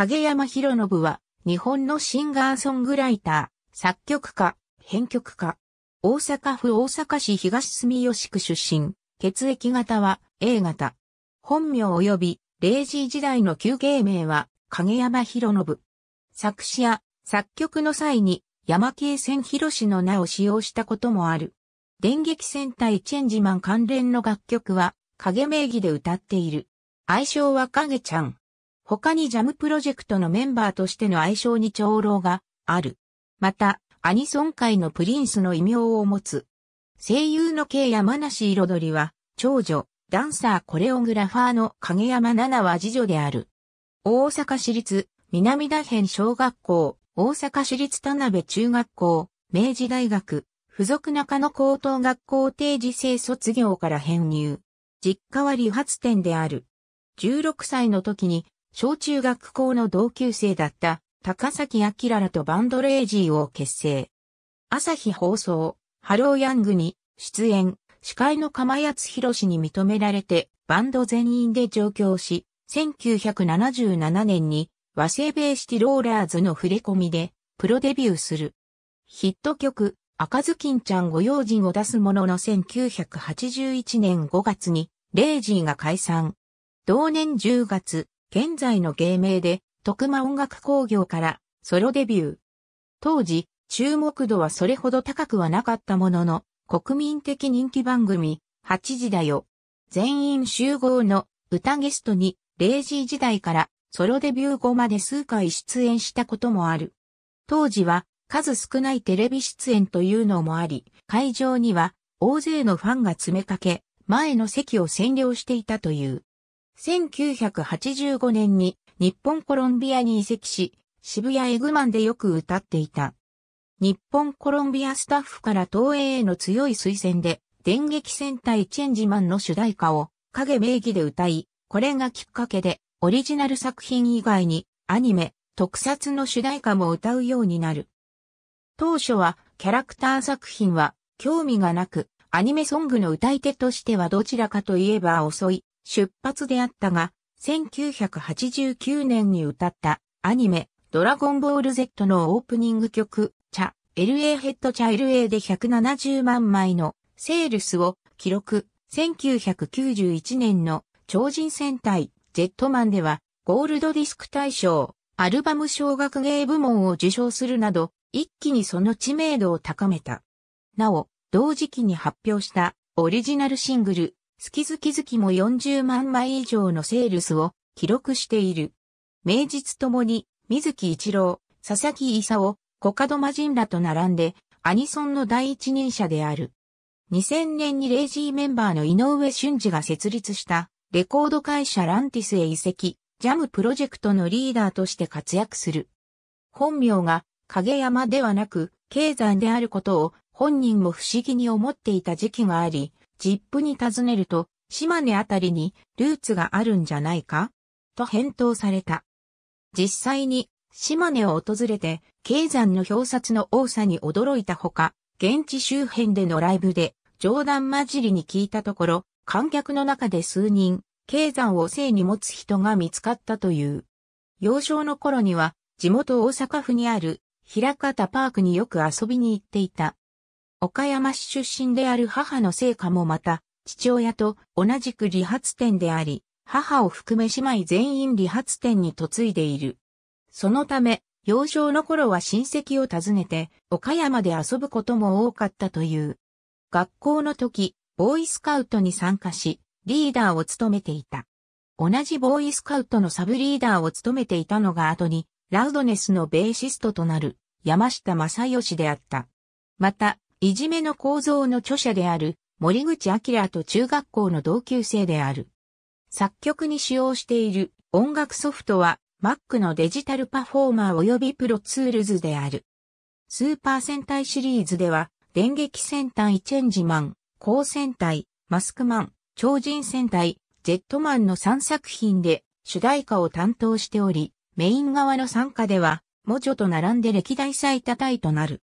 影山博信は、日本のシンガーソングライター、作曲家、編曲家。大阪府大阪市東住吉区出身。血液型は A 型。本名及び、0時時代の旧芸名は、影山博信。作詞や作曲の際に、山系線広氏の名を使用したこともある。電撃戦隊チェンジマン関連の楽曲は、影名義で歌っている。愛称は影ちゃん。他にジャムプロジェクトのメンバーとしての愛称に長老がある。また、アニソン界のプリンスの異名を持つ。声優の K 山梨彩は、長女、ダンサーコレオグラファーの影山奈々は次女である。大阪市立、南田辺小学校、大阪市立田辺中学校、明治大学、附属中野高等学校定時制卒業から編入。実家は理髪店である。16歳の時に小中学校の同級生だった高崎明らとバンドレイジーを結成。朝日放送、ハローヤングに出演、司会の釜谷博しに認められてバンド全員で上京し、1977年に和製ベーシティローラーズの触れ込みでプロデビューする。ヒット曲、赤ずきんちゃんご用心を出すものの1981年5月に、レイジーが解散。同年10月、現在の芸名で、徳間音楽工業からソロデビュー。当時、注目度はそれほど高くはなかったものの、国民的人気番組、8時だよ。全員集合の歌ゲストに、0時時代からソロデビュー後まで数回出演したこともある。当時は数少ないテレビ出演というのもあり、会場には大勢のファンが詰めかけ、前の席を占領していたという。1985年に日本コロンビアに移籍し、渋谷エグマンでよく歌っていた。日本コロンビアスタッフから東映への強い推薦で、電撃戦隊チェンジマンの主題歌を影名義で歌い、これがきっかけでオリジナル作品以外にアニメ、特撮の主題歌も歌うようになる。当初はキャラクター作品は興味がなく、アニメソングの歌い手としてはどちらかといえば遅い出発であったが、1989年に歌ったアニメドラゴンボール Z のオープニング曲、チャ、LA ヘッドチャ LA で170万枚のセールスを記録。1991年の超人戦隊ジェットマンではゴールドディスク大賞、アルバム小学芸部門を受賞するなど、一気にその知名度を高めた。なお、同時期に発表したオリジナルシングル月々々も40万枚以上のセールスを記録している。名実ともに、水木一郎、佐々木勲、コカドマジンらと並んで、アニソンの第一人者である。2000年にレイジーメンバーの井上俊二が設立した、レコード会社ランティスへ移籍、ジャムプロジェクトのリーダーとして活躍する。本名が、影山ではなく、経山であることを本人も不思議に思っていた時期があり、ジップに尋ねると、島根あたりにルーツがあるんじゃないかと返答された。実際に島根を訪れて、経山の表札の多さに驚いたほか、現地周辺でのライブで冗談交じりに聞いたところ、観客の中で数人、経山を性に持つ人が見つかったという。幼少の頃には、地元大阪府にある、平方パークによく遊びに行っていた。岡山市出身である母の成果もまた、父親と同じく理髪店であり、母を含め姉妹全員理髪店に嫁いでいる。そのため、幼少の頃は親戚を訪ねて、岡山で遊ぶことも多かったという。学校の時、ボーイスカウトに参加し、リーダーを務めていた。同じボーイスカウトのサブリーダーを務めていたのが後に、ラウドネスのベーシストとなる山下正義であった。また、いじめの構造の著者である森口明と中学校の同級生である。作曲に使用している音楽ソフトは Mac のデジタルパフォーマー及びプロツールズである。スーパー戦隊シリーズでは電撃戦隊チェンジマン、高戦隊、マスクマン、超人戦隊、ジェットマンの3作品で主題歌を担当しており、メイン側の参加では、モジョと並んで歴代最多タイとなる。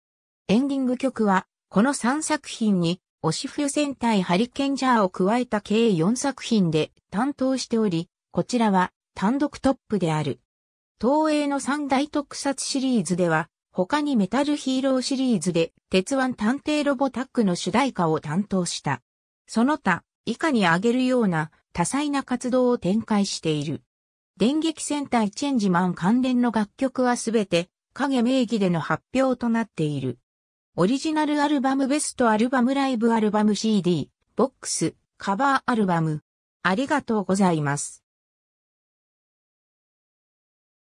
エンディング曲は、この3作品に、オシフ戦隊ハリケンジャーを加えた計4作品で担当しており、こちらは単独トップである。東映の三大特撮シリーズでは、他にメタルヒーローシリーズで、鉄腕探偵ロボタックの主題歌を担当した。その他、以下に挙げるような多彩な活動を展開している。電撃戦隊チェンジマン関連の楽曲はすべて、影名義での発表となっている。オリジナルアルバムベストアルバムライブアルバム CD、ボックス、カバーアルバム。ありがとうございます。